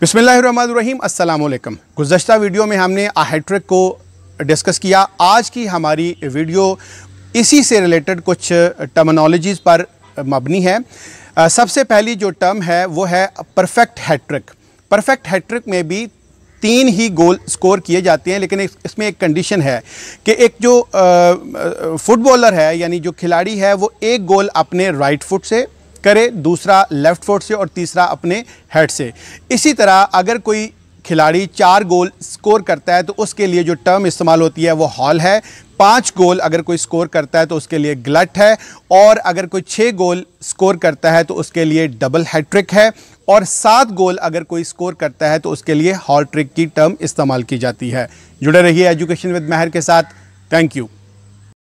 बिसमीम अल्लाम गुजशत वीडियो में हमने आहेट्रिक को डिस्कस किया आज की हमारी वीडियो इसी से रिलेटेड कुछ टर्मनोलॉजीज़ पर मबनी है सबसे पहली जो टर्म है वो है परफेक्ट हैट्रिक परफेक्ट हैट्रिक में भी तीन ही गोल स्कोर किए जाते हैं लेकिन इसमें एक कंडीशन है कि एक जो फुटबॉलर है यानी जो खिलाड़ी है वो एक गोल अपने राइट फुट से करे दूसरा लेफ्ट फुट से और तीसरा अपने हेड से इसी तरह अगर कोई खिलाड़ी चार गोल स्कोर करता है तो उसके लिए जो टर्म इस्तेमाल होती है वो हॉल है पाँच गोल अगर कोई स्कोर करता है तो उसके लिए ग्लट है और अगर कोई छः गोल स्कोर करता है तो उसके लिए डबल हैट्रिक है और सात गोल अगर कोई स्कोर करता है तो उसके लिए हॉल ट्रिक की टर्म इस्तेमाल की जाती है जुड़े रहिए एजुकेशन विद महर के साथ थैंक यू